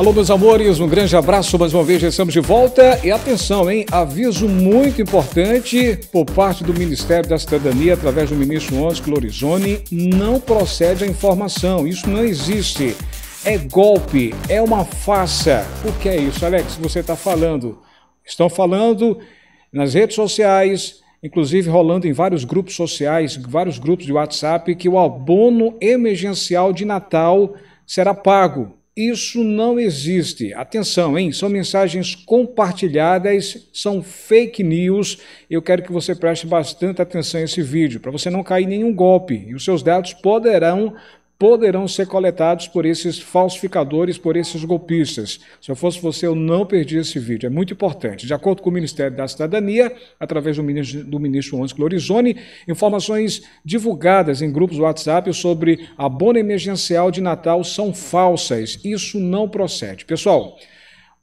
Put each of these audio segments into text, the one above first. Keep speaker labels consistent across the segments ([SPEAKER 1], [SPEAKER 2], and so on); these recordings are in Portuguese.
[SPEAKER 1] Alô, meus amores, um grande abraço mais uma vez, já estamos de volta. E atenção, hein? Aviso muito importante por parte do Ministério da Cidadania, através do ministro Onze Clorizone, não procede a informação, isso não existe. É golpe, é uma farsa. O que é isso, Alex? Você está falando? Estão falando nas redes sociais, inclusive rolando em vários grupos sociais, vários grupos de WhatsApp, que o abono emergencial de Natal será pago isso não existe. Atenção, hein? São mensagens compartilhadas, são fake news. Eu quero que você preste bastante atenção a esse vídeo, para você não cair em nenhum golpe. E os seus dados poderão poderão ser coletados por esses falsificadores, por esses golpistas. Se eu fosse você, eu não perdi esse vídeo, é muito importante. De acordo com o Ministério da Cidadania, através do ministro, do ministro Onze informações divulgadas em grupos WhatsApp sobre a Bona emergencial de Natal são falsas. Isso não procede. Pessoal,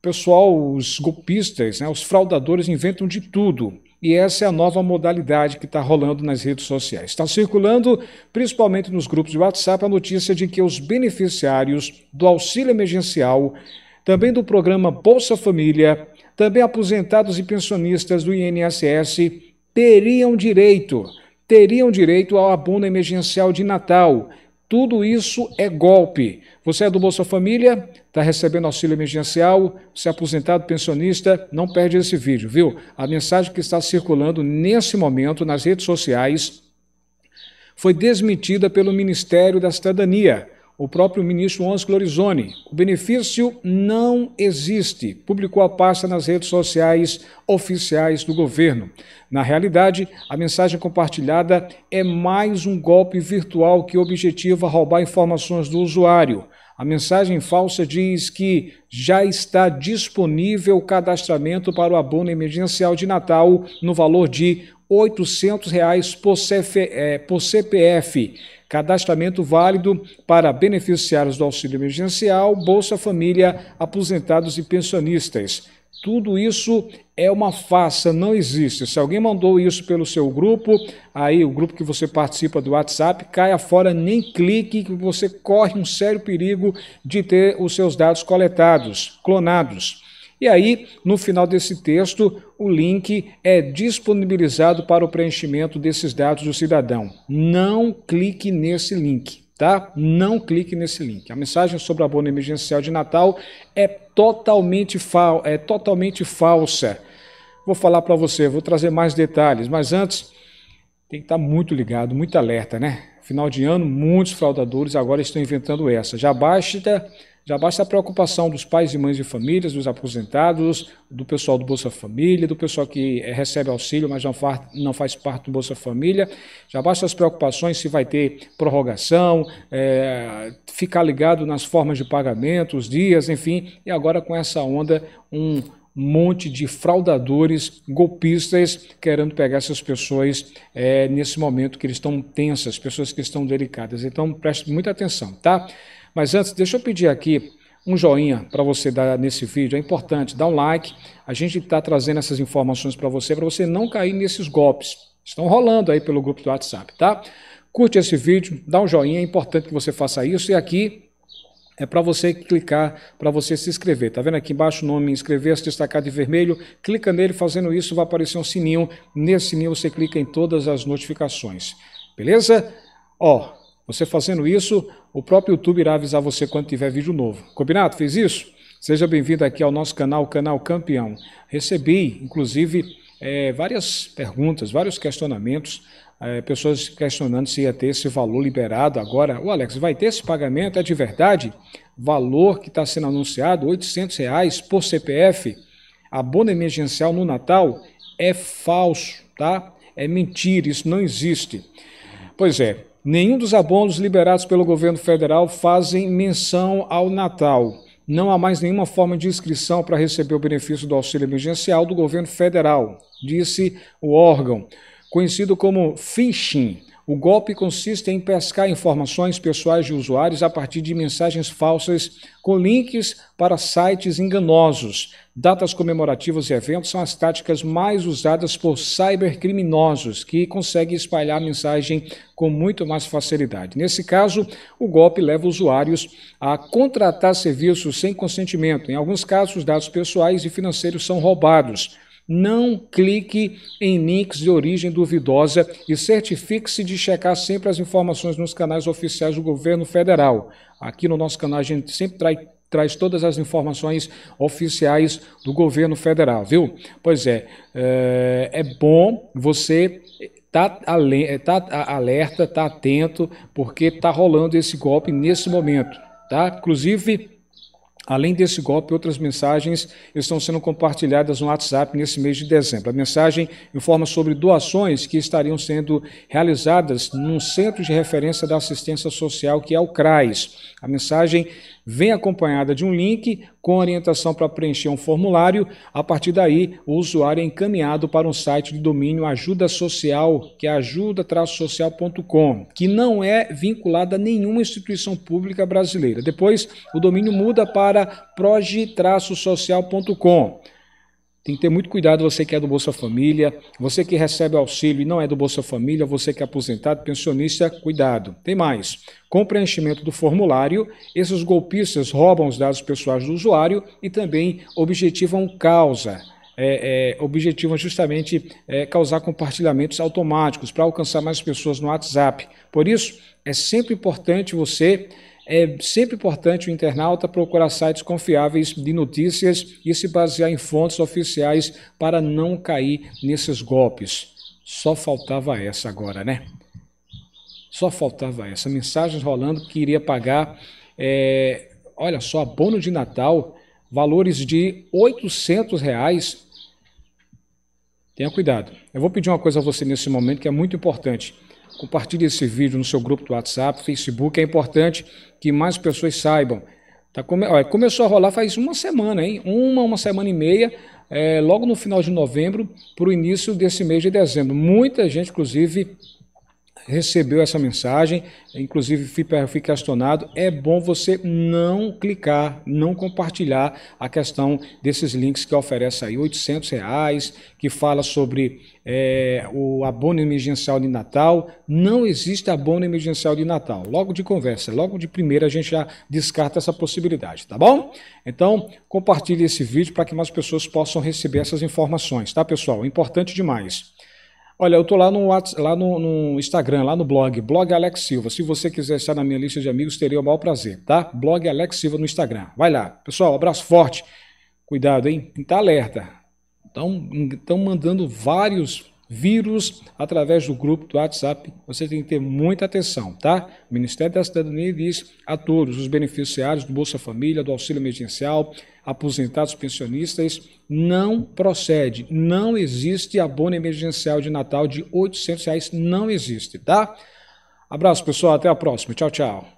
[SPEAKER 1] pessoal, os golpistas, né, os fraudadores inventam de tudo. E essa é a nova modalidade que está rolando nas redes sociais. Está circulando, principalmente nos grupos de WhatsApp, a notícia de que os beneficiários do auxílio emergencial, também do programa Bolsa Família, também aposentados e pensionistas do INSS teriam direito, teriam direito ao abono emergencial de Natal, tudo isso é golpe. Você é do Bolsa Família, está recebendo auxílio emergencial, você é aposentado, pensionista, não perde esse vídeo, viu? A mensagem que está circulando nesse momento nas redes sociais foi desmentida pelo Ministério da Cidadania o próprio ministro Ons Glorizoni. O benefício não existe, publicou a pasta nas redes sociais oficiais do governo. Na realidade, a mensagem compartilhada é mais um golpe virtual que objetiva roubar informações do usuário. A mensagem falsa diz que já está disponível o cadastramento para o abono emergencial de Natal no valor de R$ 800 por CPF eh, Cadastramento válido para beneficiários do auxílio emergencial, Bolsa Família, aposentados e pensionistas. Tudo isso é uma farsa, não existe. Se alguém mandou isso pelo seu grupo, aí o grupo que você participa do WhatsApp, caia fora, nem clique, que você corre um sério perigo de ter os seus dados coletados, clonados. E aí, no final desse texto, o link é disponibilizado para o preenchimento desses dados do cidadão. Não clique nesse link, tá? Não clique nesse link. A mensagem sobre a bônus emergencial de Natal é totalmente, fal é totalmente falsa. Vou falar para você, vou trazer mais detalhes, mas antes tem que estar muito ligado, muito alerta, né? Final de ano, muitos fraudadores agora estão inventando essa. Já basta já basta a preocupação dos pais e mães de famílias, dos aposentados, do pessoal do Bolsa Família, do pessoal que eh, recebe auxílio, mas não faz parte do Bolsa Família. Já basta as preocupações se vai ter prorrogação, é, ficar ligado nas formas de pagamento, os dias, enfim. E agora com essa onda, um monte de fraudadores, golpistas, querendo pegar essas pessoas é, nesse momento que eles estão tensas, pessoas que estão delicadas. Então preste muita atenção, tá? Mas antes, deixa eu pedir aqui um joinha para você dar nesse vídeo. É importante, dá um like. A gente está trazendo essas informações para você, para você não cair nesses golpes. Estão rolando aí pelo grupo do WhatsApp, tá? Curte esse vídeo, dá um joinha, é importante que você faça isso. E aqui é para você clicar, para você se inscrever. Tá vendo aqui embaixo o nome inscrever-se destacado de vermelho? Clica nele, fazendo isso vai aparecer um sininho. Nesse sininho você clica em todas as notificações. Beleza? Ó, você fazendo isso, o próprio YouTube irá avisar você quando tiver vídeo novo. Combinado? Fez isso? Seja bem-vindo aqui ao nosso canal, Canal Campeão. Recebi, inclusive, é, várias perguntas, vários questionamentos, é, pessoas questionando se ia ter esse valor liberado agora. O Alex, vai ter esse pagamento? É de verdade? Valor que está sendo anunciado, R$ 800 reais por CPF, abono emergencial no Natal, é falso, tá? É mentira, isso não existe. Pois é, Nenhum dos abonos liberados pelo governo federal fazem menção ao Natal. Não há mais nenhuma forma de inscrição para receber o benefício do auxílio emergencial do governo federal, disse o órgão, conhecido como FINCHIM. O golpe consiste em pescar informações pessoais de usuários a partir de mensagens falsas com links para sites enganosos. Datas comemorativas e eventos são as táticas mais usadas por cybercriminosos, que conseguem espalhar a mensagem com muito mais facilidade. Nesse caso, o golpe leva usuários a contratar serviços sem consentimento. Em alguns casos, dados pessoais e financeiros são roubados. Não clique em links de origem duvidosa e certifique-se de checar sempre as informações nos canais oficiais do governo federal. Aqui no nosso canal a gente sempre traz traz todas as informações oficiais do governo federal, viu? Pois é, é, é bom você tá, tá alerta, tá atento, porque está rolando esse golpe nesse momento, tá? Inclusive Além desse golpe, outras mensagens estão sendo compartilhadas no WhatsApp nesse mês de dezembro. A mensagem informa sobre doações que estariam sendo realizadas num centro de referência da assistência social, que é o CRAS. A mensagem vem acompanhada de um link com orientação para preencher um formulário. A partir daí, o usuário é encaminhado para um site de domínio ajuda social, que é ajuda-social.com, que não é vinculado a nenhuma instituição pública brasileira. Depois, o domínio muda para proge-social.com. Tem que ter muito cuidado você que é do Bolsa Família, você que recebe auxílio e não é do Bolsa Família, você que é aposentado, pensionista, cuidado. Tem mais. Com o preenchimento do formulário, esses golpistas roubam os dados pessoais do usuário e também objetivam causa. É, é, objetivam justamente é, causar compartilhamentos automáticos para alcançar mais pessoas no WhatsApp. Por isso, é sempre importante você é sempre importante o internauta procurar sites confiáveis de notícias e se basear em fontes oficiais para não cair nesses golpes. Só faltava essa agora, né? Só faltava essa. Mensagens rolando que iria pagar, é, olha só, abono de Natal, valores de R$ reais. Tenha cuidado. Eu vou pedir uma coisa a você nesse momento que é muito importante. Compartilhe esse vídeo no seu grupo do WhatsApp, Facebook. É importante que mais pessoas saibam. Tá come... Olha, começou a rolar faz uma semana, hein? Uma, uma semana e meia, é, logo no final de novembro, para o início desse mês de dezembro. Muita gente, inclusive, recebeu essa mensagem, inclusive fui questionado. é bom você não clicar, não compartilhar a questão desses links que oferece aí, 800 reais, que fala sobre é, o abono emergencial de Natal, não existe abono emergencial de Natal, logo de conversa, logo de primeira a gente já descarta essa possibilidade, tá bom? Então, compartilhe esse vídeo para que mais pessoas possam receber essas informações, tá pessoal? É importante demais. Olha, eu estou lá, no, lá no, no, Instagram, lá no blog, blog Alex Silva. Se você quiser estar na minha lista de amigos, teria o maior prazer, tá? Blog Alex Silva no Instagram. Vai lá. Pessoal, abraço forte. Cuidado, hein? Tá alerta. Estão mandando vários vírus através do grupo do WhatsApp. Você tem que ter muita atenção, tá? O Ministério da Cidadania diz a todos os beneficiários do Bolsa Família, do auxílio emergencial, aposentados, pensionistas, não procede. Não existe abono emergencial de Natal de R$ 800, reais, não existe, tá? Abraço, pessoal, até a próxima. Tchau, tchau.